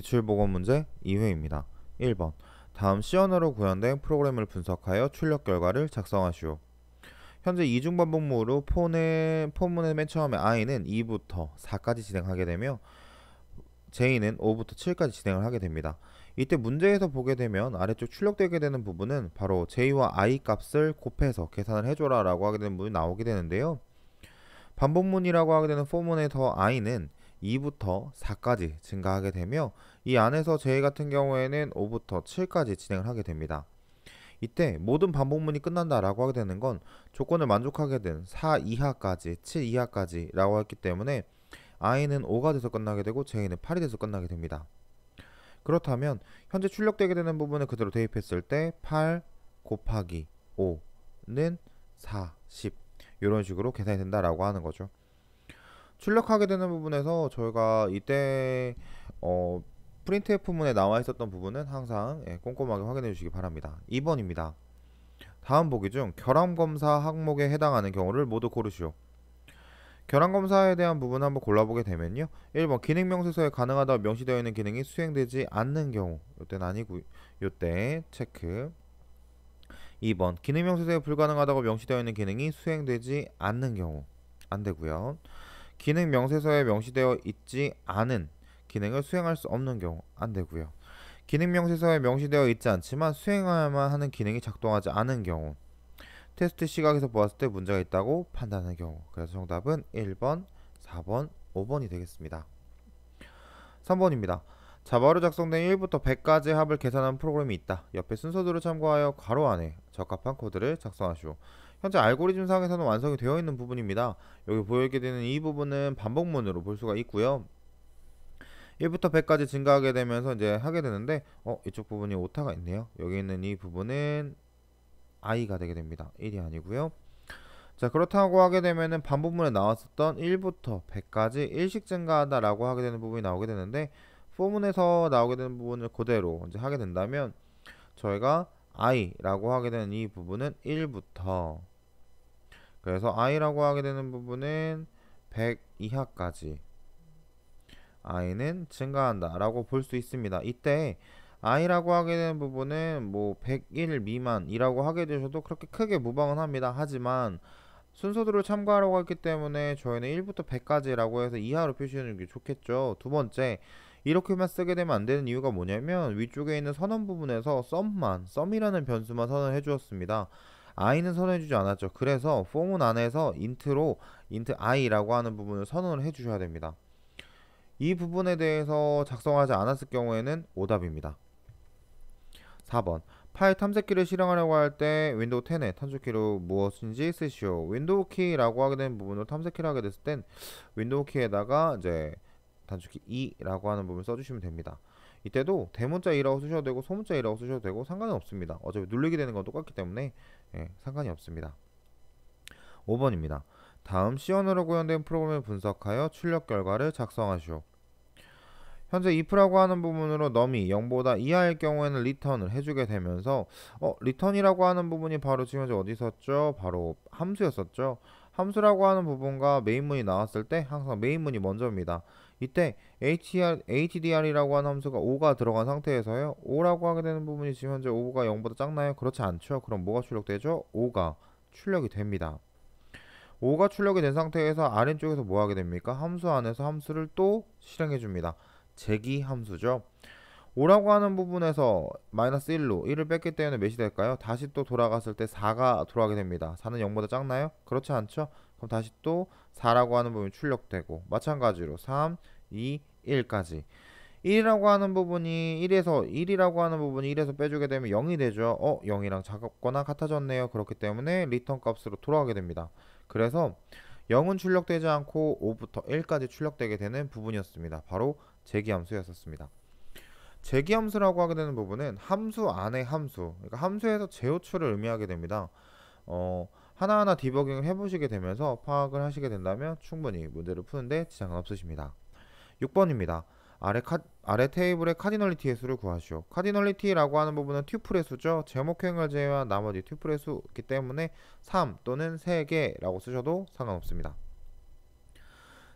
기출보건문제 2회입니다. 1번 다음 시연으로 구현된 프로그램을 분석하여 출력 결과를 작성하시오. 현재 이중반복모로 폰의, 포문의 맨 처음에 i는 2부터 4까지 진행하게 되며 j는 5부터 7까지 진행을 하게 됩니다. 이때 문제에서 보게 되면 아래쪽 출력되게 되는 부분은 바로 j와 i 값을 곱해서 계산을 해줘라 라고 하게 되는 부분이 나오게 되는데요. 반복문이라고 하게 되는 포문에서 i는 2부터 4까지 증가하게 되며 이 안에서 제 같은 경우에는 5부터 7까지 진행을 하게 됩니다. 이때 모든 반복문이 끝난다라고 하게 되는 건 조건을 만족하게 된 4 이하까지, 7 이하까지라고 했기 때문에 i는 5가 돼서 끝나게 되고 j는 8이 돼서 끝나게 됩니다. 그렇다면 현재 출력되게 되는 부분을 그대로 대입했을 때 8 곱하기 5는 40 이런 식으로 계산이 된다라고 하는 거죠. 출력하게 되는 부분에서 저희가 이때 어, 프린트의 부문에 나와 있었던 부분은 항상 예, 꼼꼼하게 확인해 주시기 바랍니다. 2번입니다. 다음 보기 중 결함검사 항목에 해당하는 경우를 모두 고르시오. 결함검사에 대한 부분 한번 골라보게 되면요. 1번 기능명세서에 가능하다고 명시되어 있는 기능이 수행되지 않는 경우 이때는 아니고 요때 체크 2번 기능명세서에 불가능하다고 명시되어 있는 기능이 수행되지 않는 경우 안 되고요. 기능 명세서에 명시되어 있지 않은 기능을 수행할 수 없는 경우 안 되고요. 기능 명세서에 명시되어 있지 않지만 수행해야만 하는 기능이 작동하지 않은 경우 테스트 시각에서 보았을 때 문제가 있다고 판단하는 경우 그래서 정답은 1번, 4번, 5번이 되겠습니다. 3번입니다. 자바로 작성된 1부터 100까지 합을 계산하는 프로그램이 있다. 옆에 순서대로 참고하여 괄호 안에 적합한 코드를 작성하시오. 현재 알고리즘상에서는 완성이 되어 있는 부분입니다. 여기 보이게 되는 이 부분은 반복문으로 볼 수가 있고요. 1부터 100까지 증가하게 되면서 이제 하게 되는데 어 이쪽 부분이 오타가 있네요. 여기 있는 이 부분은 i가 되게 됩니다. 1이 아니고요. 자 그렇다고 하게 되면은 반복문에 나왔었던 1부터 100까지 일씩 증가한다 라고 하게 되는 부분이 나오게 되는데 포문에서 나오게 되는 부분을 그대로 이제 하게 된다면 저희가 i라고 하게 되는 이 부분은 1부터 그래서 i라고 하게 되는 부분은 100 이하까지 i는 증가한다 라고 볼 수 있습니다 이때 i라고 하게 되는 부분은 뭐101 미만이라고 하게 되셔도 그렇게 크게 무방은 합니다 하지만 순서대로 참고하라고 했기 때문에 저희는 1부터 100까지라고 해서 이하로 표시하는 게 좋겠죠 두 번째 이렇게만 쓰게 되면 안 되는 이유가 뭐냐면 위쪽에 있는 선언 부분에서 썸만 썸이라는 변수만 선언해 주었습니다 i는 선언해 주지 않았죠. 그래서 포문 안에서 int로 int i라고 하는 부분을 선언을 해 주셔야 됩니다. 이 부분에 대해서 작성하지 않았을 경우에는 오답입니다. 4번 파일 탐색기를 실행하려고 할 때 윈도우 10의 탐색키로 무엇인지 쓰시오. 윈도우 키라고 하게 된부분으로 탐색키를 하게 됐을 땐 윈도우 키에다가 이제 단축키 2라고 하는 부분 을 써주시면 됩니다. 이때도 대문자 2라고 쓰셔도 되고 소문자 2라고 쓰셔도 되고 상관은 없습니다. 어차피 누르게 되는 건 똑같기 때문에 예, 상관이 없습니다. 5번입니다. 다음 시연으로 구현된 프로그램을 분석하여 출력 결과를 작성하시오. 현재 if라고 하는 부분으로 넘이 0보다 이하일 경우에는 r e t u r n 을 해주게 되면서 어 r n 이라고 하는 부분이 바로 지금 현재 어디 있었죠? 바로 함수였었죠. 함수라고 하는 부분과 메인문이 나왔을 때 항상 메인문이 먼저입니다. 이때 HDR, HDR이라고 하는 함수가 5가 들어간 상태에서요. 5라고 하게 되는 부분이 지금 현재 5가 0보다 작나요? 그렇지 않죠. 그럼 뭐가 출력되죠? 5가 출력이 됩니다. 5가 출력이 된 상태에서 아래쪽에서 뭐 하게 됩니까? 함수 안에서 함수를 또 실행해 줍니다. 제기 함수죠. 5라고 하는 부분에서 마이너스 1로 1을 뺐기 때문에 몇이 될까요? 다시 또 돌아갔을 때 4가 돌아가게 됩니다. 4는 0보다 작나요? 그렇지 않죠? 그럼 다시 또 4라고 하는 부분이 출력되고 마찬가지로 3, 2, 1까지 1이라고 하는 부분이 1에서 1이라고 하는 부분이 1에서 빼주게 되면 0이 되죠. 어, 0이랑 작거나 같아졌네요. 그렇기 때문에 리턴 값으로 돌아가게 됩니다. 그래서 0은 출력되지 않고 5부터 1까지 출력되게 되는 부분이었습니다. 바로 재기함수였었습니다재기함수라고 하게 되는 부분은 함수 안에 함수, 그러니까 함수에서 재호출을 의미하게 됩니다. 어, 하나하나 디버깅을 해보시게 되면서 파악을 하시게 된다면 충분히 문제를 푸는데 지장은 없으십니다. 6번입니다. 아래, 카, 아래 테이블의 카디널리티의 수를 구하시오. 카디널리티라고 하는 부분은 튜플의 수죠. 제목행을 제외한 나머지 튜플의 수이기 때문에 3 또는 3개라고 쓰셔도 상관없습니다.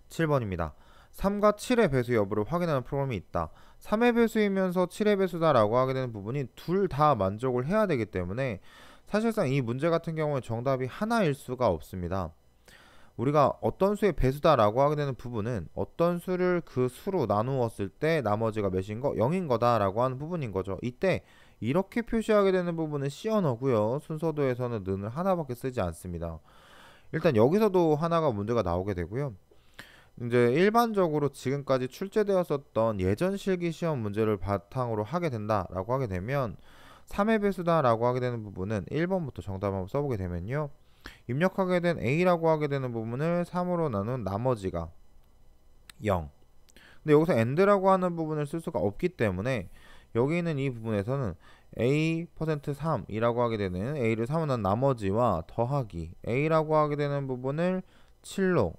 7번입니다. 3과 7의 배수 여부를 확인하는 프로그램이 있다. 3의 배수이면서 7의 배수다라고 하게 되는 부분이 둘 다 만족을 해야 되기 때문에 사실상 이 문제 같은 경우에 정답이 하나일 수가 없습니다. 우리가 어떤 수의 배수다라고 하게 되는 부분은 어떤 수를 그 수로 나누었을 때 나머지가 몇인 거? 0인 거다라고 하는 부분인 거죠. 이때 이렇게 표시하게 되는 부분은 시 언어고요. 순서도에서는 는을 하나밖에 쓰지 않습니다. 일단 여기서도 하나가 문제가 나오게 되고요. 이제 일반적으로 지금까지 출제되었었던 예전 실기 시험 문제를 바탕으로 하게 된다라고 하게 되면 3의 배수다라고 하게 되는 부분은 1번부터 정답 한번 써보게 되면요. 입력하게 된 A라고 하게 되는 부분을 3으로 나눈 나머지가 0. 근데 여기서 a n d 라고 하는 부분을 쓸 수가 없기 때문에 여기 있는 이 부분에서는 a%3이라고 하게 되는 a를 3으로 나눈 나머지와 더하기 a라고 하게 되는 부분을 7로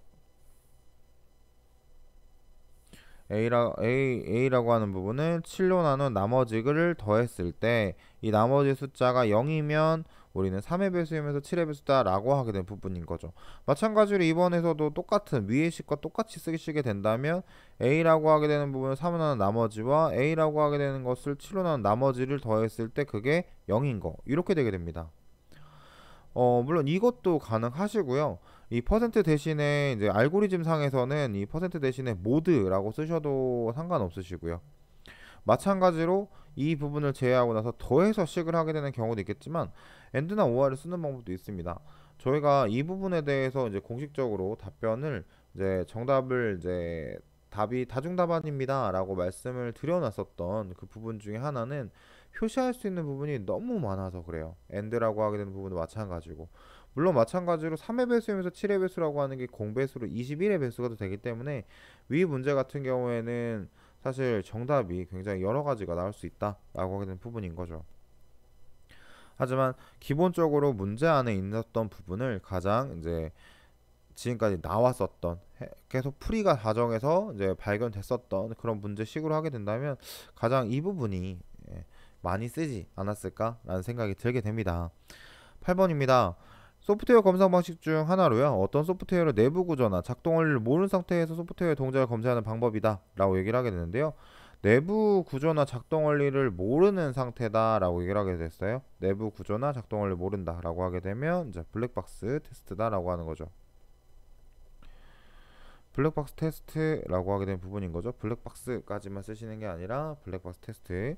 A라, A, A라고 하는 부분은 7로 나눈 나머지 를 더했을 때 이 나머지 숫자가 0이면 우리는 3의 배수이면서 7의 배수다 라고 하게 된 부분인 거죠. 마찬가지로 이번에서도 똑같은 위의 식과 똑같이 쓰시게 된다면 A라고 하게 되는 부분을 3으로 나눈 나머지와 A라고 하게 되는 것을 7로 나눈 나머지를 더했을 때 그게 0인 거 이렇게 되게 됩니다. 어, 물론 이것도 가능하시고요. 이 퍼센트 대신에 이제 알고리즘 상에서는 이 퍼센트 대신에 모드라고 쓰셔도 상관없으시고요. 마찬가지로 이 부분을 제외하고 나서 더해서 식을 하게 되는 경우도 있겠지만 엔드나 오아를 쓰는 방법도 있습니다. 저희가 이 부분에 대해서 이제 공식적으로 답변을 이제 정답을 이제 답이 다중답안입니다라고 말씀을 드려놨었던 그 부분 중에 하나는 표시할 수 있는 부분이 너무 많아서 그래요. 엔드라고 하게 되는 부분도 마찬가지고 물론 마찬가지로 3회 배수이면서 7회 배수라고 하는 게 공배수로 21회 배수가 되기 때문에 위 문제 같은 경우에는 사실 정답이 굉장히 여러 가지가 나올 수 있다라고 하는 게 부분인 거죠. 하지만 기본적으로 문제 안에 있었던 부분을 가장 이제 지금까지 나왔었던 계속 풀이가 과정에서 이제 발견됐었던 그런 문제식으로 하게 된다면 가장 이 부분이 예, 많이 쓰지 않았을까라는 생각이 들게 됩니다. 8번입니다. 소프트웨어 검사 방식 중 하나로요. 어떤 소프트웨어의 내부 구조나 작동을 모르는 상태에서 소프트웨어 동작을 검사하는 방법이다 라고 얘기를 하게 되는데요. 내부 구조나 작동 원리를 모르는 상태다라고 얘기를 하게 됐어요. 내부 구조나 작동 원리를 모른다라고 하게 되면 이제 블랙박스 테스트다라고 하는 거죠. 블랙박스 테스트라고 하게 된 부분인 거죠. 블랙박스까지만 쓰시는 게 아니라 블랙박스 테스트.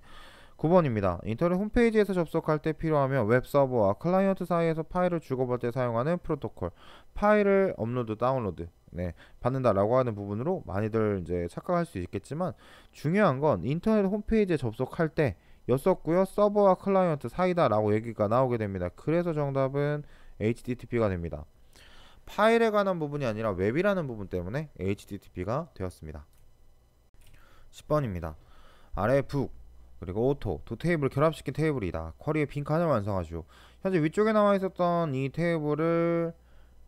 9번입니다. 인터넷 홈페이지에서 접속할 때필요하면웹 서버와 클라이언트 사이에서 파일을 주고받을 때 사용하는 프로토콜 파일을 업로드 다운로드 네, 받는다라고 하는 부분으로 많이들 이제 착각할 수 있겠지만 중요한 건 인터넷 홈페이지에 접속할 때 였었고요 서버와 클라이언트 사이다라고 얘기가 나오게 됩니다. 그래서 정답은 HTTP가 됩니다. 파일에 관한 부분이 아니라 웹이라는 부분 때문에 HTTP가 되었습니다. 10번입니다. 아래 북 그리고 오토 두 테이블 을 결합시킨 테이블이다. 쿼리의 빈 칸을 완성하시오. 현재 위쪽에 나와 있었던 이 테이블을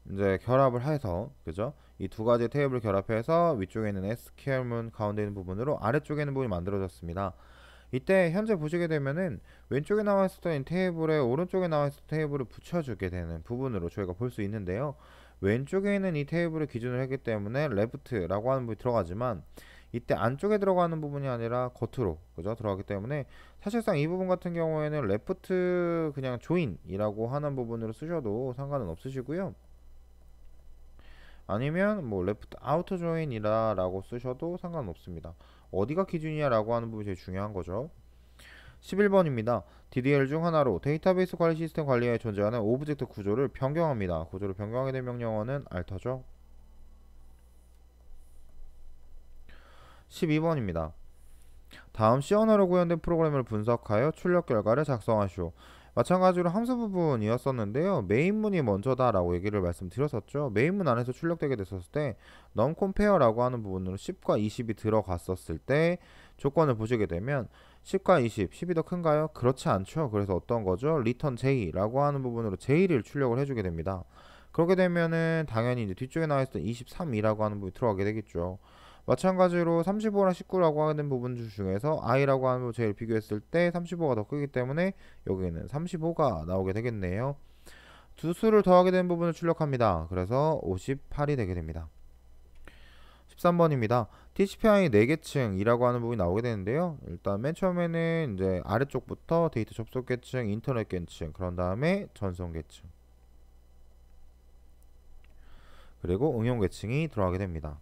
이제 결합을 해서 그죠? 이 두 가지 테이블 을 결합해서 위쪽에 있는 SQL문 가운데 있는 부분으로 아래쪽에 있는 부분이 만들어졌습니다. 이때 현재 보시게 되면은 왼쪽에 나와 있었던 테이블에 오른쪽에 나와 있었던 테이블을 붙여주게 되는 부분으로 저희가 볼 수 있는데요. 왼쪽에 있는 이 테이블을 기준으로 했기 때문에 레프트라고 하는 부분이 들어가지만 이때 안쪽에 들어가는 부분이 아니라 겉으로 그죠 들어가기 때문에 사실상 이 부분 같은 경우에는 레프트 그냥 조인이라고 하는 부분으로 쓰셔도 상관은 없으시고요. 아니면 뭐 레프트 아우터 조인이라 고 쓰셔도 상관없습니다. 어디가 기준이야 라고 하는 부분이 제일 중요한 거죠. 11번입니다. DDL 중 하나로 데이터베이스 관리 시스템 관리에 존재하는 오브젝트 구조를 변경합니다. 구조를 변경하게 된 명령어는 알 l 죠 12번입니다. 다음 시 언어로 구현된 프로그램을 분석하여 출력 결과를 작성하시오. 마찬가지로 함수 부분이었었는데요. 메인문이 먼저다라고 얘기를 말씀드렸었죠. 메인문 안에서 출력되게 됐었을 때 numCompare라고 하는 부분으로 10과 20이 들어갔었을 때 조건을 보시게 되면 10과 20, 10이 더 큰가요? 그렇지 않죠. 그래서 어떤 거죠? 리턴 j라고 하는 부분으로 j를 출력을 해주게 됩니다. 그렇게 되면은 당연히 이제 뒤쪽에 나와 있던 23이라고 하는 부분이 들어가게 되겠죠. 마찬가지로 35랑 19라고 하는 부분 중에서 i라고 하는 제일 비교했을 때 35가 더 크기 때문에 여기에는 35가 나오게 되겠네요. 두 수를 더하게 된 부분을 출력합니다. 그래서 58이 되게 됩니다. 13번입니다. t c p i 4계층이라고 하는 부분이 나오게 되는데요. 일단 맨 처음에는 이제 아래쪽부터 데이터 접속 계층, 인터넷 계층, 그런 다음에 전송 계층. 그리고 응용 계층이 들어가게 됩니다.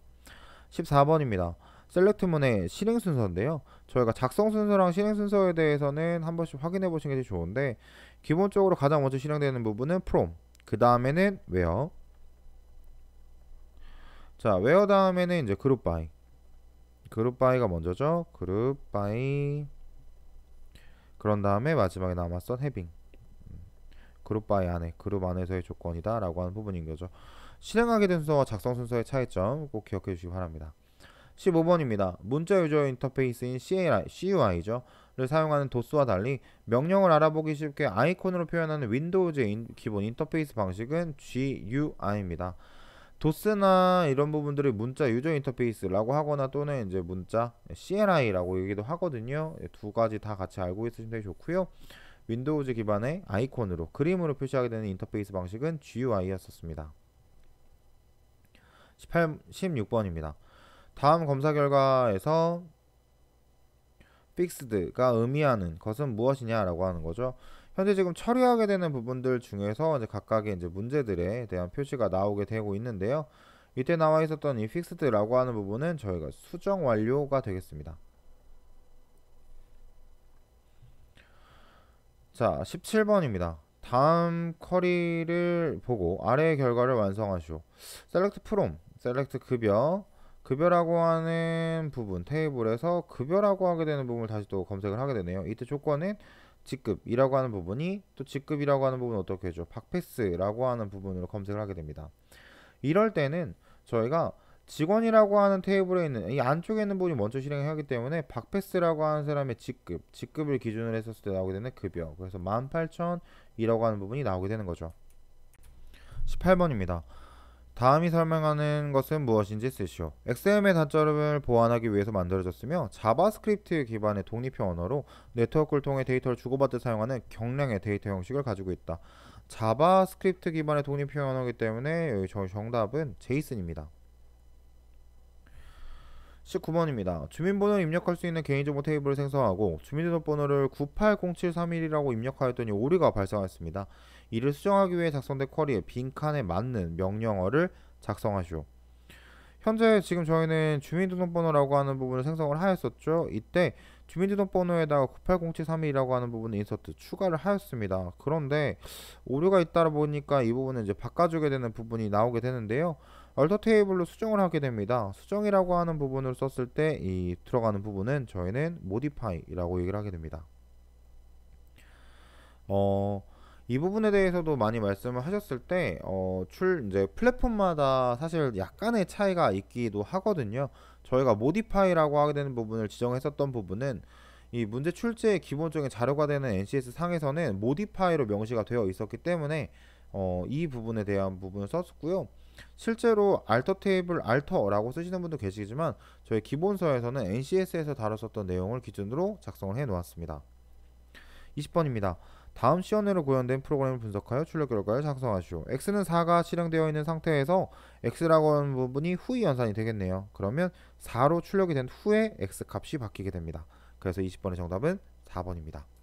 14번입니다. 셀렉트문의 실행 순서인데요. 저희가 작성 순서랑 실행 순서에 대해서는 한 번씩 확인해 보시는 게 좋은데 기본적으로 가장 먼저 실행되는 부분은 from 그 다음에는 where 자 where 다음에는 이제 그룹 by 그룹 by가 먼저죠. 그룹 by 그런 다음에 마지막에 남았던 having 그룹 음, 바이 안에 그룹 안에서의 조건이다 라고 하는 부분인 거죠 실행하게 된 순서와 작성 순서의 차이점 꼭 기억해 주시기 바랍니다. 15번입니다. 문자 유저 인터페이스인 CUI, 죠를 사용하는 도스와 달리 명령을 알아보기 쉽게 아이콘으로 표현하는 윈도우즈의 인, 기본 인터페이스 방식은 GUI입니다. 도스나 이런 부분들이 문자 유저 인터페이스라고 하거나 또는 이제 문자 CLI라고 얘기도 하거든요. 예, 두 가지 다 같이 알고 있으시면 되게 좋고요. 윈도우즈 기반의 아이콘으로 그림으로 표시하게 되는 인터페이스 방식은 GUI였었습니다. 18, 16번입니다. 다음 검사 결과에서 픽스드가 의미하는 것은 무엇이냐라고 하는 거죠. 현재 지금 처리하게 되는 부분들 중에서 이제 각각의 이제 문제들에 대한 표시가 나오게 되고 있는데요. 이때 나와 있었던 이 픽스드라고 하는 부분은 저희가 수정 완료가 되겠습니다. 자, 17번입니다. 다음 커리를 보고 아래의 결과를 완성하시오. 셀렉트 프롬, 셀렉트 급여, 급여라고 하는 부분 테이블에서 급여라고 하게 되는 부분을 다시 또 검색을 하게 되네요. 이때 조건은 직급이라고 하는 부분이 또 직급이라고 하는 부분 어떻게 해줘? 박패스라고 하는 부분으로 검색을 하게 됩니다. 이럴 때는 저희가 직원이라고 하는 테이블에 있는 이 안쪽에 있는 분이 먼저 실행을 하기 때문에 박패스라고 하는 사람의 직급, 직급을 기준으로 했었을 때 나오게 되는 급여. 그래서 18,000이라고 하는 부분이 나오게 되는 거죠. 18번입니다. 다음이 설명하는 것은 무엇인지 쓰시오. XM의 단점을 보완하기 위해서 만들어졌으며 자바스크립트 기반의 독립형 언어로 네트워크를 통해 데이터를 주고받듯 사용하는 경량의 데이터 형식을 가지고 있다. 자바스크립트 기반의 독립형 언어이기 때문에 저희 정답은 제이슨입니다. 19번입니다. 주민번호를 입력할 수 있는 개인정보 테이블을 생성하고 주민등록번호를 9 8 0 7 3 1이라고 입력하였더니 오류가 발생하였습니다. 이를 수정하기 위해 작성된 쿼리에 빈칸에 맞는 명령어를 작성하시오. 현재 지금 저희는 주민등록번호라고 하는 부분을 생성을 하였었죠. 이때 주민등록번호에다가 98073이라고 1 하는 부분을 인서트 추가를 하였습니다. 그런데 오류가 있다 보니까 이 부분은 이제 바꿔주게 되는 부분이 나오게 되는데요. 얼터 테이블로 수정을 하게 됩니다. 수정이라고 하는 부분을 썼을 때 이 들어가는 부분은 저희는 modify라고 얘기를 하게 됩니다. 어, 이 부분에 대해서도 많이 말씀을 하셨을 때, 어, 출, 이제 플랫폼마다 사실 약간의 차이가 있기도 하거든요. 저희가 모디파이라고 하게 되는 부분을 지정했었던 부분은 이 문제 출제의 기본적인 자료가 되는 NCS 상에서는 모디파이로 명시가 되어 있었기 때문에 어, 이 부분에 대한 부분을 썼고요. 실제로 알터 테이블 알터라고 쓰시는 분도 계시지만 저희 기본서에서는 NCS에서 다뤘었던 내용을 기준으로 작성을 해 놓았습니다. 20번입니다. 다음 시연으로 구현된 프로그램을 분석하여 출력 결과를 작성하시오. x는 4가 실행되어 있는 상태에서 x라고 하는 부분이 후위 연산이 되겠네요. 그러면 4로 출력이 된 후에 x 값이 바뀌게 됩니다. 그래서 20번의 정답은 4번입니다.